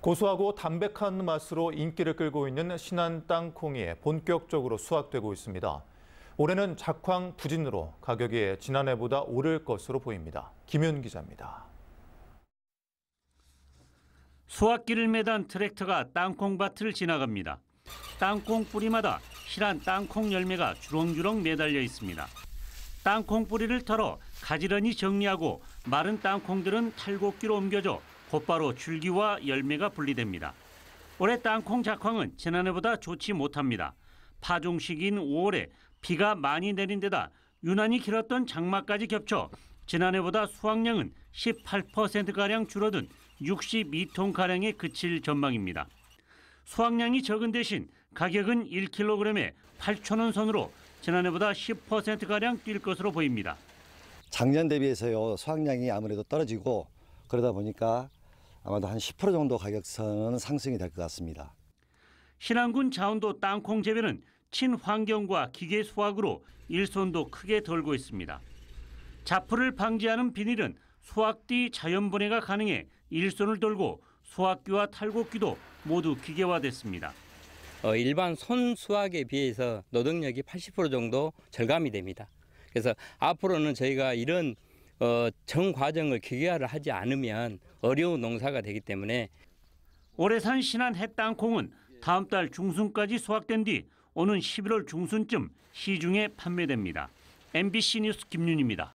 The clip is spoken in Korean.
고소하고 담백한 맛으로 인기를 끌고 있는 신안 땅콩이 본격적으로 수확되고 있습니다. 올해는 작황 부진으로 가격이 지난해보다 오를 것으로 보입니다. 김윤 기자입니다. 수확기를 매단 트랙터가 땅콩밭을 지나갑니다. 땅콩 뿌리마다 실한 땅콩 열매가 주렁주렁 매달려 있습니다. 땅콩 뿌리를 털어 가지런히 정리하고 마른 땅콩들은 탈곡기로 옮겨져 곧바로 줄기와 열매가 분리됩니다. 올해 땅콩 작황은 지난해보다 좋지 못합니다. 파종 시기인 5월에 비가 많이 내린 데다 유난히 길었던 장마까지 겹쳐 지난해보다 수확량은 18%가량 줄어든 62톤가량에 그칠 전망입니다. 수확량이 적은 대신 가격은 1kg에 8 0원 선으로 지난해보다 10%가량 뛸 것으로 보입니다. 작년 대비해서요, 수확량이 아무래도 떨어지고 그러다 보니까 아마도 한 10% 정도 가격선은 상승이 될 것 같습니다. 신안군 자원도 땅콩 재배는 친환경과 기계 수확으로 일손도 크게 덜고 있습니다. 자풀을 방지하는 비닐은 수확 뒤 자연 분해가 가능해 일손을 돌고 수확기와 탈곡기도 모두 기계화됐습니다. 어, 일반 손 수확에 비해서 노동력이 80% 정도 절감이 됩니다. 그래서 앞으로는 저희가 이런 어, 정 과정을 기계화를 하지 않으면 어려운 농사가 되기 때문에 올해 산신한 햇땅콩은 다음 달 중순까지 수확된 뒤 오는 11월 중순쯤 시중에 판매됩니다. MBC 뉴스 김윤입니다.